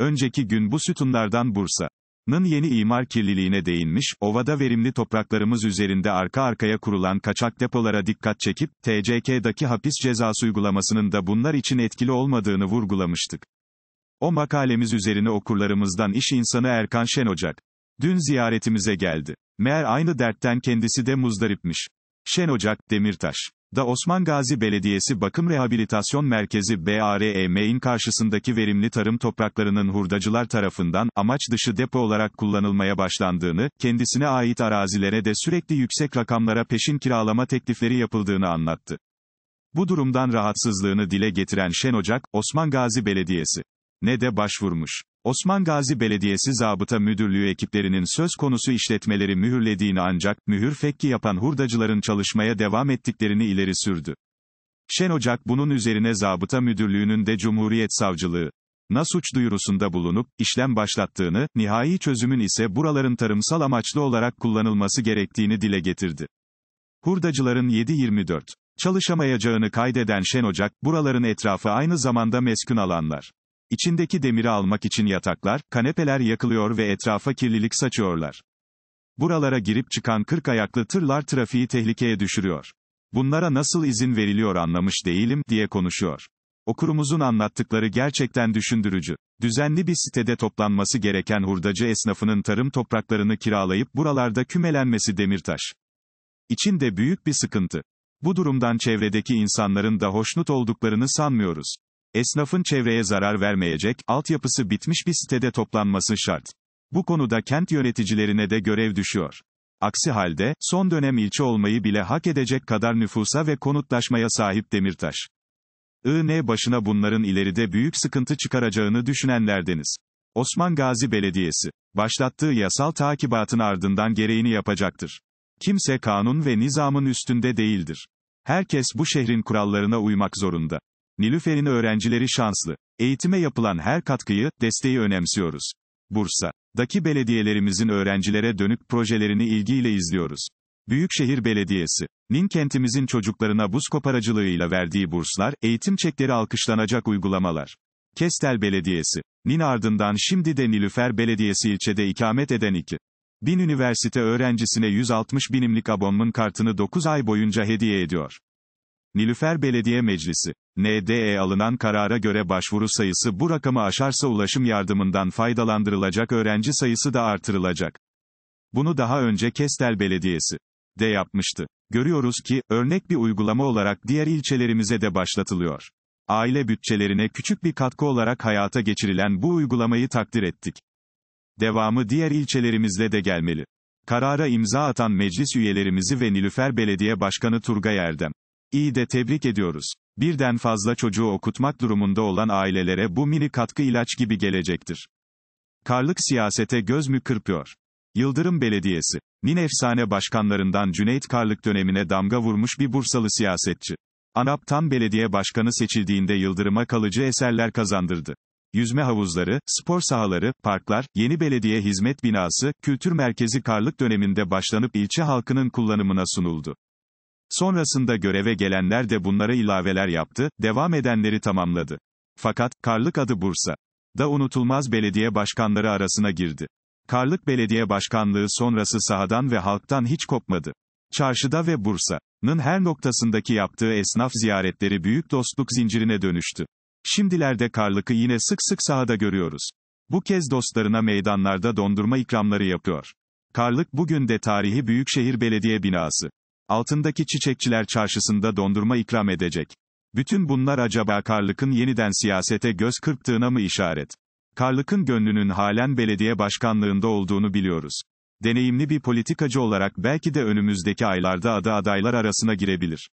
Önceki gün bu sütunlardan Bursa. Nın yeni imar kirliliğine değinmiş, ovada verimli topraklarımız üzerinde arka arkaya kurulan kaçak depolara dikkat çekip, TCK'daki hapis cezası uygulamasının da bunlar için etkili olmadığını vurgulamıştık. O makalemiz üzerine okurlarımızdan iş insanı Erkan Şen Ocak. Dün ziyaretimize geldi. Meğer aynı dertten kendisi de muzdaripmiş. Şen Ocak, Demirtaş da Osman Gazi Belediyesi Bakım Rehabilitasyon Merkezi BAREM'in karşısındaki verimli tarım topraklarının hurdacılar tarafından, amaç dışı depo olarak kullanılmaya başlandığını, kendisine ait arazilere de sürekli yüksek rakamlara peşin kiralama teklifleri yapıldığını anlattı. Bu durumdan rahatsızlığını dile getiren Şen Ocak, Osman Gazi Belediyesi ne de başvurmuş. Osman Gazi Belediyesi Zabıta Müdürlüğü ekiplerinin söz konusu işletmeleri mühürlediğini ancak, mühür fekki yapan hurdacıların çalışmaya devam ettiklerini ileri sürdü. Şen Ocak bunun üzerine Zabıta Müdürlüğü'nün de Cumhuriyet Savcılığı, na suç duyurusunda bulunup, işlem başlattığını, nihai çözümün ise buraların tarımsal amaçlı olarak kullanılması gerektiğini dile getirdi. Hurdacıların 7-24 çalışamayacağını kaydeden Şen Ocak, buraların etrafı aynı zamanda meskun alanlar. İçindeki demiri almak için yataklar, kanepeler yakılıyor ve etrafa kirlilik saçıyorlar. Buralara girip çıkan kırk ayaklı tırlar trafiği tehlikeye düşürüyor. Bunlara nasıl izin veriliyor anlamış değilim, diye konuşuyor. Okurumuzun anlattıkları gerçekten düşündürücü. Düzenli bir sitede toplanması gereken hurdacı esnafının tarım topraklarını kiralayıp buralarda kümelenmesi Demirtaş. İçinde büyük bir sıkıntı. Bu durumdan çevredeki insanların da hoşnut olduklarını sanmıyoruz. Esnafın çevreye zarar vermeyecek, altyapısı bitmiş bir sitede toplanması şart. Bu konuda kent yöneticilerine de görev düşüyor. Aksi halde, son dönem ilçe olmayı bile hak edecek kadar nüfusa ve konutlaşmaya sahip Demirtaş. ne başına bunların ileride büyük sıkıntı çıkaracağını düşünenlerdeniz. Osman Gazi Belediyesi, başlattığı yasal takibatın ardından gereğini yapacaktır. Kimse kanun ve nizamın üstünde değildir. Herkes bu şehrin kurallarına uymak zorunda. Nilüfer'in öğrencileri şanslı. Eğitime yapılan her katkıyı, desteği önemsiyoruz. Bursa'daki belediyelerimizin öğrencilere dönük projelerini ilgiyle izliyoruz. Büyükşehir Belediyesi, Nin kentimizin çocuklarına buz koparacılığıyla verdiği burslar, eğitim çekleri alkışlanacak uygulamalar. Kestel Belediyesi, Nin ardından şimdi de Nilüfer Belediyesi ilçede ikamet eden iki. Bin üniversite öğrencisine 160 binimlik abonman kartını 9 ay boyunca hediye ediyor. Nilüfer Belediye Meclisi, NDE alınan karara göre başvuru sayısı bu rakamı aşarsa ulaşım yardımından faydalandırılacak öğrenci sayısı da artırılacak. Bunu daha önce Kestel Belediyesi de yapmıştı. Görüyoruz ki, örnek bir uygulama olarak diğer ilçelerimize de başlatılıyor. Aile bütçelerine küçük bir katkı olarak hayata geçirilen bu uygulamayı takdir ettik. Devamı diğer ilçelerimizle de gelmeli. Karara imza atan meclis üyelerimizi ve Nilüfer Belediye Başkanı Turgay Erdem. İyi de tebrik ediyoruz birden fazla çocuğu okutmak durumunda olan ailelere bu mini katkı ilaç gibi gelecektir. Karlık siyasete göz mü kırpıyor? Yıldırım Belediyesi. Nin efsane başkanlarından Cüneyt Karlık dönemine damga vurmuş bir Bursalı siyasetçi. Anaptan belediye başkanı seçildiğinde Yıldırım'a kalıcı eserler kazandırdı. Yüzme havuzları, spor sahaları, parklar, yeni belediye hizmet binası, kültür merkezi Karlık döneminde başlanıp ilçe halkının kullanımına sunuldu. Sonrasında göreve gelenler de bunlara ilaveler yaptı, devam edenleri tamamladı. Fakat, Karlık adı Bursa da unutulmaz belediye başkanları arasına girdi. Karlık Belediye Başkanlığı sonrası sahadan ve halktan hiç kopmadı. Çarşıda ve Bursa'nın her noktasındaki yaptığı esnaf ziyaretleri büyük dostluk zincirine dönüştü. Şimdilerde Karlık'ı yine sık sık sahada görüyoruz. Bu kez dostlarına meydanlarda dondurma ikramları yapıyor. Karlık bugün de tarihi Büyükşehir Belediye Binası Altındaki çiçekçiler çarşısında dondurma ikram edecek. Bütün bunlar acaba Karlık'ın yeniden siyasete göz kırptığına mı işaret? Karlık'ın gönlünün halen belediye başkanlığında olduğunu biliyoruz. Deneyimli bir politikacı olarak belki de önümüzdeki aylarda ada adaylar arasına girebilir.